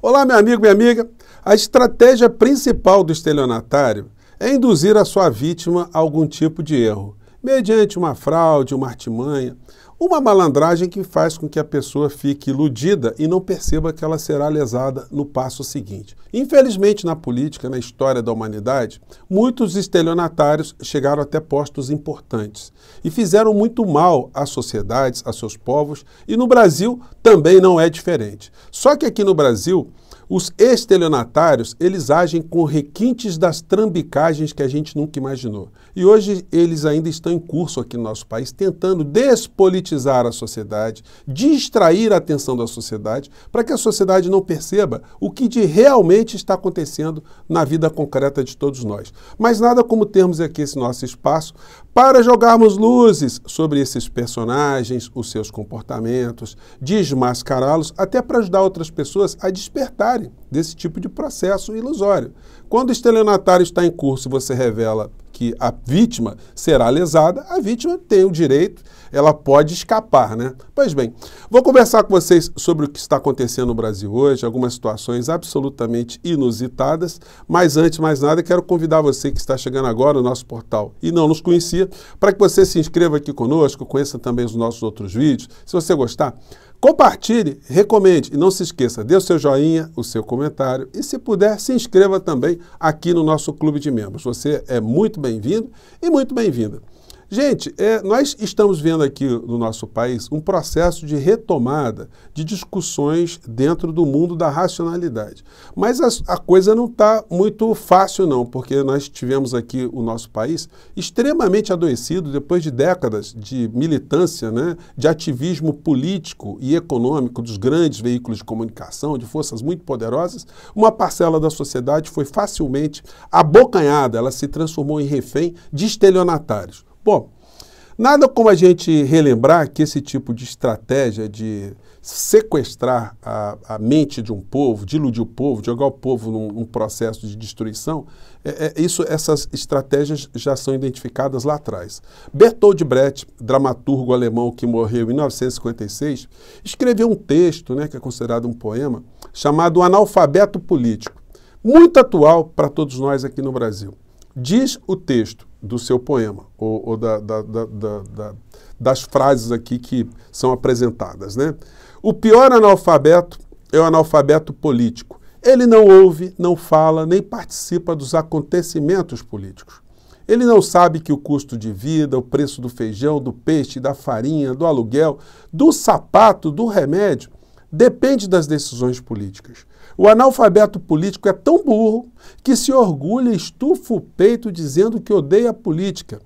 Olá, meu amigo, minha amiga. A estratégia principal do estelionatário é induzir a sua vítima a algum tipo de erro, mediante uma fraude, uma artimanha. Uma malandragem que faz com que a pessoa fique iludida e não perceba que ela será lesada no passo seguinte. Infelizmente, na política, na história da humanidade, muitos estelionatários chegaram até postos importantes e fizeram muito mal às sociedades, a seus povos, e no Brasil também não é diferente. Só que aqui no Brasil, os estelionatários, eles agem com requintes das trambicagens que a gente nunca imaginou. E hoje eles ainda estão em curso aqui no nosso país, tentando despolitizar a sociedade, distrair a atenção da sociedade, para que a sociedade não perceba o que de realmente está acontecendo na vida concreta de todos nós. Mas nada como termos aqui esse nosso espaço para jogarmos luzes sobre esses personagens, os seus comportamentos, desmascará-los, até para ajudar outras pessoas a despertarem desse tipo de processo ilusório. Quando o estelionatário está em curso e você revela que a vítima será lesada, a vítima tem o direito, ela pode escapar, né? Pois bem, vou conversar com vocês sobre o que está acontecendo no Brasil hoje, algumas situações absolutamente inusitadas, mas antes de mais nada, quero convidar você que está chegando agora no nosso portal e não nos conhecia, para que você se inscreva aqui conosco, conheça também os nossos outros vídeos. Se você gostar, Compartilhe, recomende e não se esqueça, dê o seu joinha, o seu comentário e, se puder, se inscreva também aqui no nosso clube de membros. Você é muito bem-vindo e muito bem-vinda. Gente, é, nós estamos vendo aqui no nosso país um processo de retomada de discussões dentro do mundo da racionalidade. Mas a, a coisa não está muito fácil, não, porque nós tivemos aqui o nosso país extremamente adoecido depois de décadas de militância, né, de ativismo político e econômico dos grandes veículos de comunicação, de forças muito poderosas. Uma parcela da sociedade foi facilmente abocanhada, ela se transformou em refém de estelionatários. Bom, nada como a gente relembrar que esse tipo de estratégia de sequestrar a, a mente de um povo, iludir o povo, jogar o povo num, num processo de destruição, é, é, isso, essas estratégias já são identificadas lá atrás. Bertold Brecht, dramaturgo alemão que morreu em 1956, escreveu um texto, né, que é considerado um poema, chamado Analfabeto Político, muito atual para todos nós aqui no Brasil diz o texto do seu poema, ou, ou da, da, da, das frases aqui que são apresentadas. Né? O pior analfabeto é o analfabeto político. Ele não ouve, não fala, nem participa dos acontecimentos políticos. Ele não sabe que o custo de vida, o preço do feijão, do peixe, da farinha, do aluguel, do sapato, do remédio, depende das decisões políticas. O analfabeto político é tão burro que se orgulha e estufa o peito dizendo que odeia a política.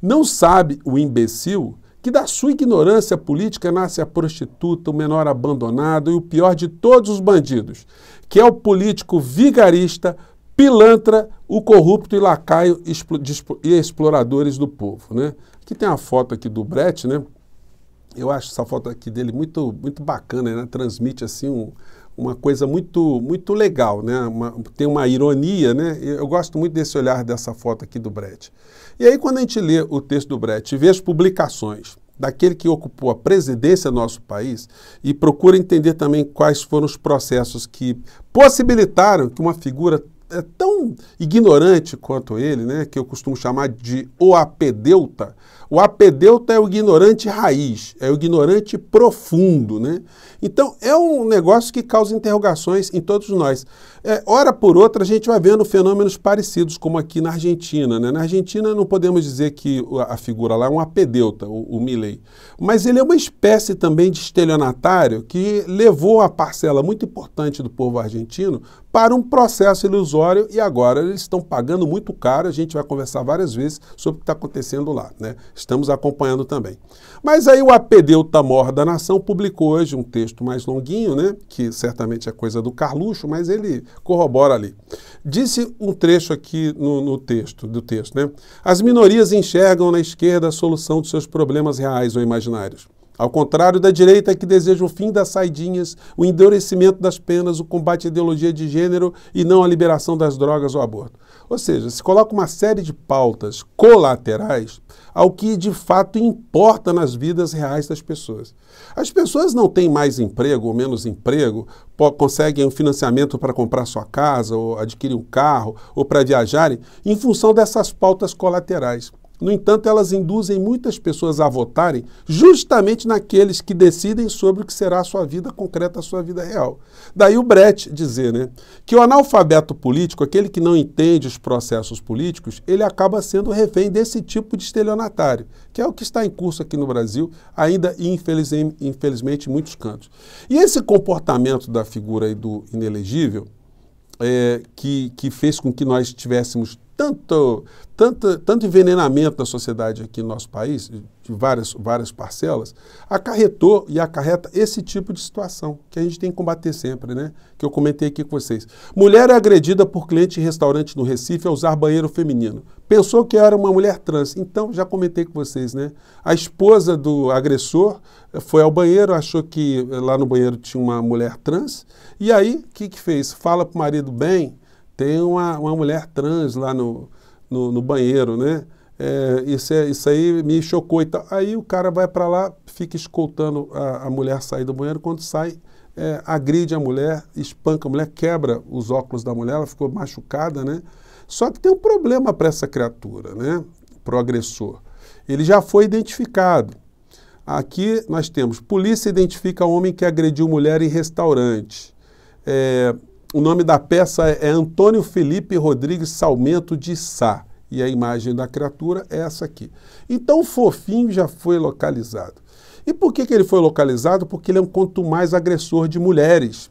Não sabe o imbecil que da sua ignorância política nasce a prostituta, o menor abandonado e o pior de todos os bandidos, que é o político vigarista, pilantra, o corrupto e lacaio e exploradores do povo. Né? Aqui tem uma foto aqui do Brett, né? Eu acho essa foto aqui dele muito, muito bacana, né? Transmite assim um, uma coisa muito muito legal, né? Uma, tem uma ironia, né? Eu gosto muito desse olhar dessa foto aqui do Brett. E aí quando a gente lê o texto do Brett e vê as publicações daquele que ocupou a presidência do nosso país e procura entender também quais foram os processos que possibilitaram que uma figura é, tão ignorante quanto ele, né, que eu costumo chamar de o apedeuta, o apedeuta é o ignorante raiz, é o ignorante profundo, né? Então é um negócio que causa interrogações em todos nós. É, hora por outra a gente vai vendo fenômenos parecidos, como aqui na Argentina, né? Na Argentina não podemos dizer que a figura lá é um apedeuta, o, o Milley, mas ele é uma espécie também de estelionatário que levou a parcela muito importante do povo argentino para um processo ilusório e agora eles estão pagando muito caro. A gente vai conversar várias vezes sobre o que está acontecendo lá, né? Estamos acompanhando também. Mas aí o apedeuta mor da nação publicou hoje um texto mais longuinho, né? Que certamente é coisa do Carluxo, mas ele corrobora ali. Disse um trecho aqui no, no texto, do texto, né? As minorias enxergam na esquerda a solução dos seus problemas reais ou imaginários. Ao contrário da direita que deseja o fim das saidinhas, o endurecimento das penas, o combate à ideologia de gênero e não a liberação das drogas ou aborto. Ou seja, se coloca uma série de pautas colaterais ao que de fato importa nas vidas reais das pessoas. As pessoas não têm mais emprego ou menos emprego, conseguem um financiamento para comprar sua casa, ou adquirir um carro, ou para viajarem, em função dessas pautas colaterais. No entanto, elas induzem muitas pessoas a votarem justamente naqueles que decidem sobre o que será a sua vida concreta, a sua vida real. Daí o Brett dizer né, que o analfabeto político, aquele que não entende os processos políticos, ele acaba sendo refém desse tipo de estelionatário, que é o que está em curso aqui no Brasil, ainda infeliz, infelizmente em muitos cantos. E esse comportamento da figura do inelegível, é, que, que fez com que nós tivéssemos tanto, tanto, tanto envenenamento da sociedade aqui no nosso país, de várias, várias parcelas, acarretou e acarreta esse tipo de situação que a gente tem que combater sempre, né? Que eu comentei aqui com vocês. Mulher é agredida por cliente em restaurante no Recife ao usar banheiro feminino. Pensou que era uma mulher trans, então já comentei com vocês, né? A esposa do agressor eh, foi ao banheiro, achou que eh, lá no banheiro tinha uma mulher trans, e aí o que, que fez? Fala para o marido, bem, tem uma, uma mulher trans lá no, no, no banheiro, né? É, isso, é, isso aí me chocou e Aí o cara vai para lá, fica escoltando a, a, mulher sair do banheiro. Quando sai, é, agride a mulher, espanca a mulher, quebra os óculos da mulher, ela ficou machucada, né? Só que tem um problema para essa criatura, né? Para o agressor. Ele já foi identificado. Aqui nós temos: polícia identifica homem que agrediu mulher em restaurante. É, o nome da peça é Antônio Felipe Rodrigues Salmento de Sá. E a imagem da criatura é essa aqui. Então, o fofinho já foi localizado. E por que, que ele foi localizado? Porque ele é um quanto mais agressor de mulheres.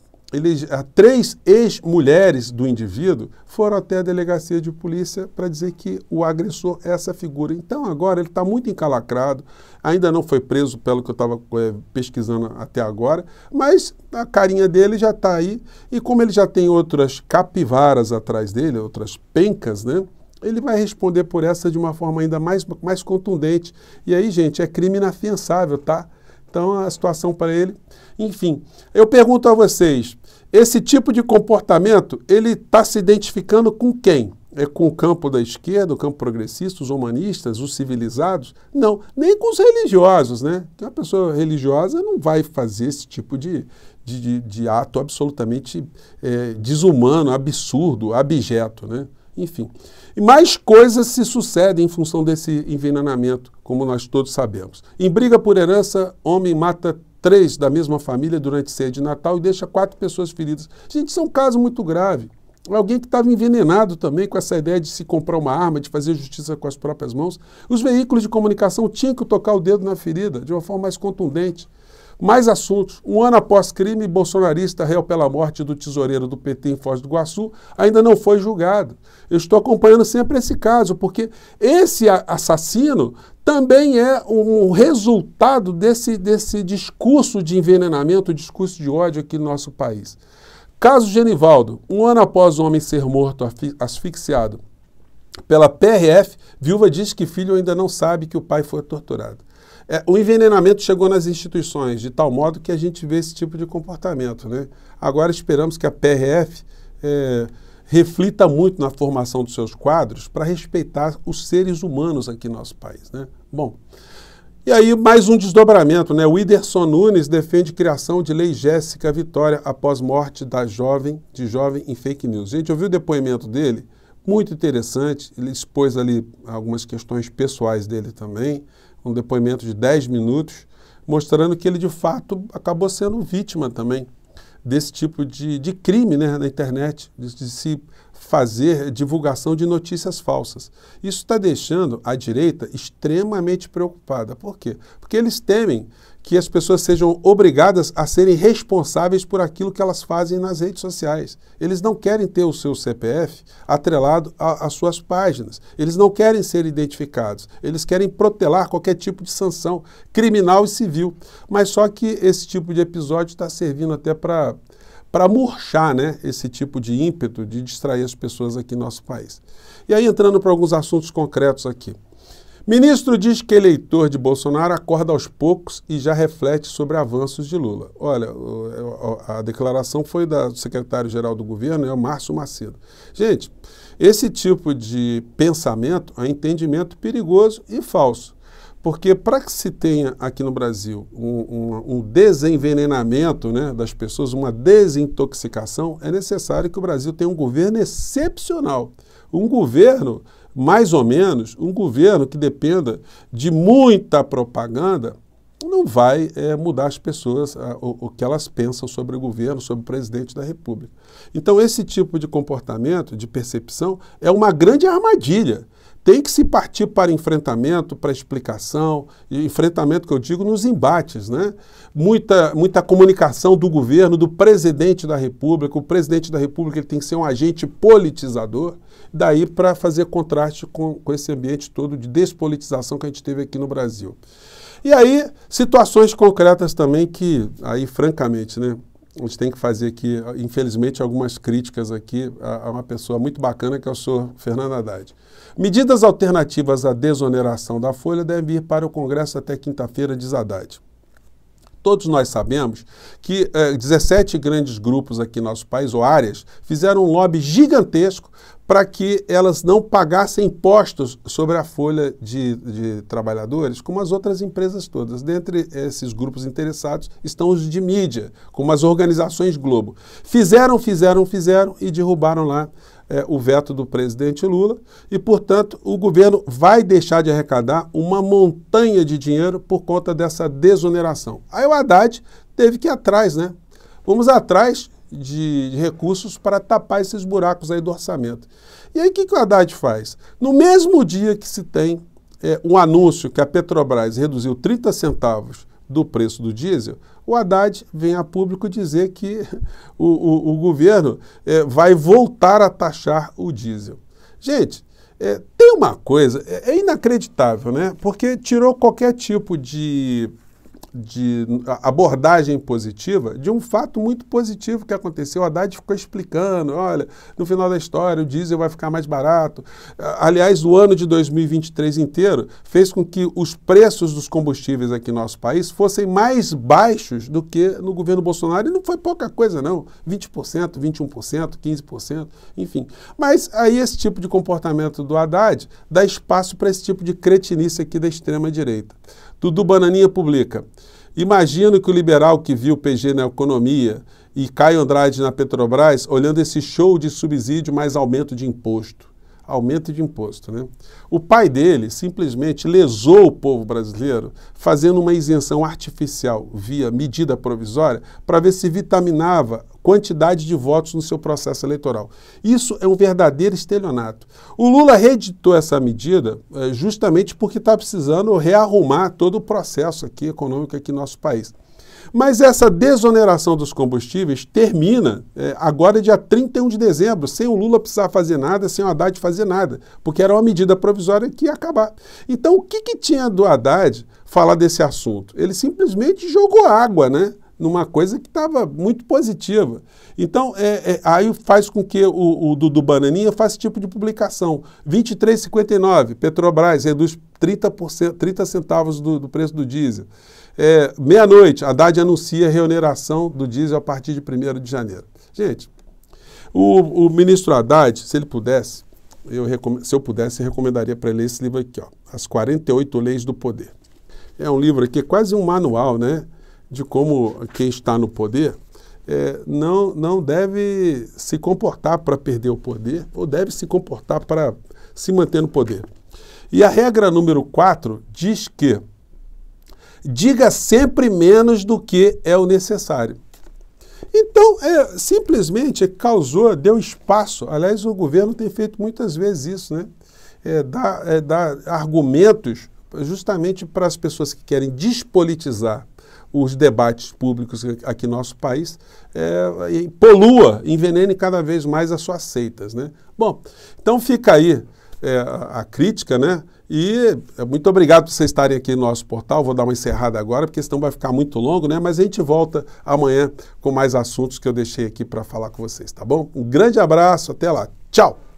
Ah, três ex-mulheres do indivíduo foram até a delegacia de polícia para dizer que o agressor é essa figura. Então, agora ele está muito encalacrado, ainda não foi preso, pelo que eu estava é, eh, pesquisando até agora, mas a carinha dele já está aí. E como ele já tem outras capivaras atrás dele, outras pencas, né? Ele vai responder por essa de uma forma ainda mais, mais contundente. E aí, gente, é crime inafiançável, tá? Então, a situação para ele. Enfim, eu pergunto a vocês: esse tipo de comportamento, ele está se identificando com quem? É com o campo da esquerda, o campo progressista, os humanistas, os civilizados? Não, nem com os religiosos, né? Uma então, pessoa religiosa não vai fazer esse tipo de, de, de, de ato absolutamente é, desumano, absurdo, abjeto, né? Enfim, e mais coisas se sucedem em função desse envenenamento, como nós todos sabemos. Em briga por herança, homem mata três da mesma família durante ceia de Natal e deixa quatro pessoas feridas. Gente, isso é um caso muito grave. Alguém que estava envenenado também com essa ideia de se comprar uma arma, de fazer justiça com as próprias mãos. Os veículos de comunicação tinham que tocar o dedo na ferida de uma forma mais contundente. Mais assuntos. Um ano após crime, bolsonarista réu pela morte do tesoureiro do PT em Foz do Iguaçu ainda não foi julgado. Eu estou acompanhando sempre esse caso, porque esse assassino também é um resultado desse, desse discurso de envenenamento, discurso de ódio aqui no nosso país. Caso Genivaldo, um ano após o homem ser morto asfixiado pela PRF, viúva diz que filho ainda não sabe que o pai foi torturado. É, o envenenamento chegou nas instituições, de tal modo que a gente vê esse tipo de comportamento. Né? Agora esperamos que a PRF é, reflita muito na formação dos seus quadros para respeitar os seres humanos aqui no nosso país. Né? Bom, e aí mais um desdobramento. Né? O Iderson Nunes defende criação de lei Jéssica Vitória após morte da jovem, de jovem em fake news. Gente, ouviu o depoimento dele? Muito interessante. Ele expôs ali algumas questões pessoais dele também. Um depoimento de 10 minutos, mostrando que ele de fato acabou sendo vítima também desse tipo de, de crime né, na internet, de, de se fazer divulgação de notícias falsas. Isso está deixando a direita extremamente preocupada. Por quê? Porque eles temem que as pessoas sejam obrigadas a serem responsáveis por aquilo que elas fazem nas redes sociais. Eles não querem ter o seu CPF atrelado às suas páginas. Eles não querem ser identificados. Eles querem protelar qualquer tipo de sanção criminal e civil. Mas só que esse tipo de episódio está servindo até para para murchar né, esse tipo de ímpeto de distrair as pessoas aqui no nosso país. E aí, entrando para alguns assuntos concretos aqui. Ministro diz que eleitor de Bolsonaro acorda aos poucos e já reflete sobre avanços de Lula. Olha, a declaração foi da, do secretário-geral do governo, é o Márcio Macedo. Gente, esse tipo de pensamento é entendimento perigoso e falso. Porque para que se tenha aqui no Brasil um, um, um, desenvenenamento né, das pessoas, uma desintoxicação, é necessário que o Brasil tenha um governo excepcional. Um governo, mais ou menos, um governo que dependa de muita propaganda, não vai é, mudar as pessoas, a, o, o, que elas pensam sobre o governo, sobre o presidente da República. Então, esse tipo de comportamento, de percepção, é uma grande armadilha tem que se partir para enfrentamento, para explicação, e enfrentamento que eu digo nos embates, né? Muita, muita comunicação do governo, do presidente da República. O presidente da República ele tem que ser um agente politizador, daí para fazer contraste com, com esse ambiente todo de despolitização que a gente teve aqui no Brasil. E aí, situações concretas também que, aí, francamente, né? a gente tem que fazer aqui, infelizmente, algumas críticas aqui a, a uma pessoa muito bacana que é o senhor Fernando Haddad. Medidas alternativas à desoneração da Folha devem ir para o Congresso até quinta-feira, diz Haddad. Todos nós sabemos que eh, 17 grandes grupos aqui no nosso país, ou áreas, fizeram um lobby gigantesco para que elas não pagassem impostos sobre a folha de, de, trabalhadores, como as outras empresas todas. Dentre esses grupos interessados estão os de mídia, como as organizações Globo. Fizeram, fizeram, fizeram e derrubaram lá é, o veto do presidente Lula e, portanto, o governo vai deixar de arrecadar uma montanha de dinheiro por conta dessa desoneração. Aí o Haddad teve que ir atrás, né? Vamos atrás de, de recursos para tapar esses buracos aí do orçamento. E aí o que, que o Haddad faz? No mesmo dia que se tem é, um anúncio que a Petrobras reduziu 30 centavos do preço do diesel, o Haddad vem a público dizer que o, o, o governo é, vai voltar a taxar o diesel. Gente, é, tem uma coisa, é, é inacreditável, né? Porque tirou qualquer tipo de de abordagem positiva de um fato muito positivo que aconteceu. O Haddad ficou explicando, olha, no final da história o diesel vai ficar mais barato. Aliás, o ano de 2023 inteiro fez com que os preços dos combustíveis aqui no nosso país fossem mais baixos do que no governo Bolsonaro. E não foi pouca coisa, não. 20%, 21%, 15%, enfim. Mas aí esse tipo de comportamento do Haddad dá espaço para esse tipo de cretinice aqui da extrema-direita. Dudu Bananinha publica. Imagino que o liberal que viu PG na economia e Caio Andrade na Petrobras olhando esse show de subsídio mais aumento de imposto aumento de imposto. Né? O pai dele simplesmente lesou o povo brasileiro fazendo uma isenção artificial via medida provisória para ver se vitaminava quantidade de votos no seu processo eleitoral. Isso é um verdadeiro estelionato. O Lula reeditou essa medida eh, justamente porque está precisando rearrumar todo o processo aqui econômico aqui no nosso país. Mas essa desoneração dos combustíveis termina é, agora é dia 31 de dezembro, sem o Lula precisar fazer nada, sem o Haddad fazer nada, porque era uma medida provisória que ia acabar. Então, o que, que tinha do Haddad falar desse assunto? Ele simplesmente jogou água, né? numa coisa que estava muito positiva. Então, é, é, aí faz com que o, o Dudu Bananinha faça esse tipo de publicação. 23,59, Petrobras reduz 30%, 30 centavos do, do preço do diesel. É, Meia-noite, Haddad anuncia reoneração do diesel a partir de 1 de janeiro. Gente, o, o ministro Haddad, se ele pudesse, eu se eu pudesse, eu recomendaria para ele esse livro aqui, ó, As 48 Leis do Poder. É um livro aqui, quase um manual, né? de como quem está no poder é, não, não deve se comportar para perder o poder ou deve se comportar para se manter no poder. E a regra número 4 diz que diga sempre menos do que é o necessário. Então, é, simplesmente é, causou, deu espaço. Aliás, o governo tem feito muitas vezes isso, né? É, dá, é, dá argumentos justamente para as pessoas que querem despolitizar os debates públicos aqui no nosso país, é, polua, envenene cada vez mais as suas seitas. Né? Bom, então fica aí é, a crítica, né? E é, muito obrigado por vocês estarem aqui no nosso portal. Vou dar uma encerrada agora, porque senão vai ficar muito longo, né? Mas a gente volta amanhã com mais assuntos que eu deixei aqui para falar com vocês, tá bom? Um grande abraço, até lá. Tchau!